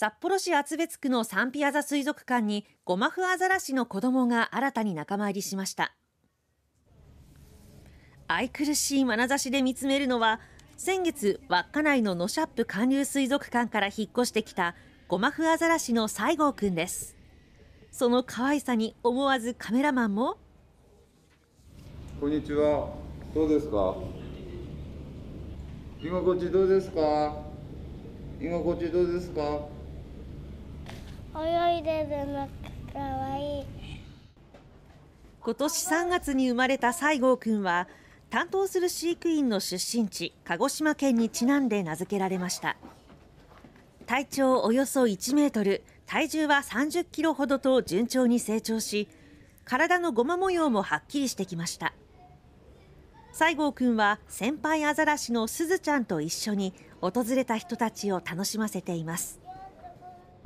札幌市厚別区のサンピアザ水族館にゴマフアザラシの子供が新たに仲間入りしました愛くるしい眼差しで見つめるのは先月稚内のノシャップ寒流水族館から引っ越してきたゴマフアザラシの西郷くんですその可愛さに思わずカメラマンもこんにちはどうですか今こっちどうですか今こっちどうですか泳いでるのかわいい今年3月に生まれた西郷くんは担当する飼育員の出身地鹿児島県にちなんで名付けられました体長およそ1メートル体重は30キロほどと順調に成長し体のゴマ模様もはっきりしてきました西郷くんは先輩アザラシのすずちゃんと一緒に訪れた人たちを楽しませています